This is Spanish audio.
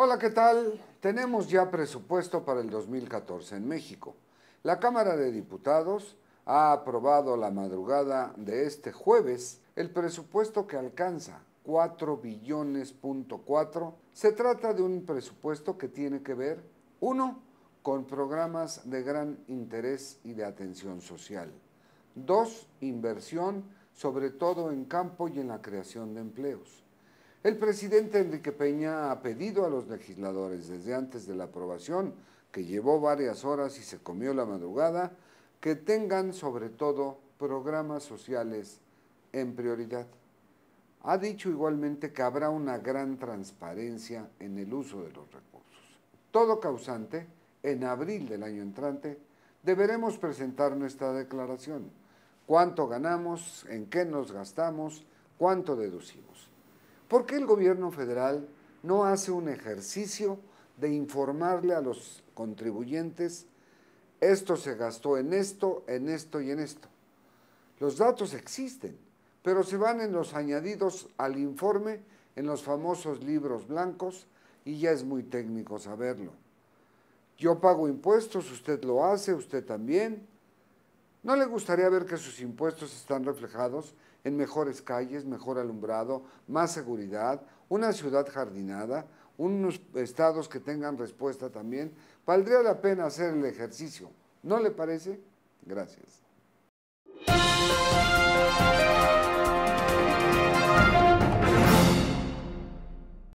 Hola, ¿qué tal? Tenemos ya presupuesto para el 2014 en México. La Cámara de Diputados ha aprobado la madrugada de este jueves el presupuesto que alcanza 4 billones.4. Se trata de un presupuesto que tiene que ver, uno, con programas de gran interés y de atención social. Dos, inversión, sobre todo en campo y en la creación de empleos. El presidente Enrique Peña ha pedido a los legisladores desde antes de la aprobación, que llevó varias horas y se comió la madrugada, que tengan sobre todo programas sociales en prioridad. Ha dicho igualmente que habrá una gran transparencia en el uso de los recursos. Todo causante, en abril del año entrante, deberemos presentar nuestra declaración. ¿Cuánto ganamos? ¿En qué nos gastamos? ¿Cuánto deducimos? ¿Por qué el gobierno federal no hace un ejercicio de informarle a los contribuyentes esto se gastó en esto, en esto y en esto? Los datos existen, pero se van en los añadidos al informe, en los famosos libros blancos, y ya es muy técnico saberlo. Yo pago impuestos, usted lo hace, usted también ¿No le gustaría ver que sus impuestos están reflejados en mejores calles, mejor alumbrado, más seguridad, una ciudad jardinada, unos estados que tengan respuesta también? Valdría la pena hacer el ejercicio, ¿no le parece? Gracias.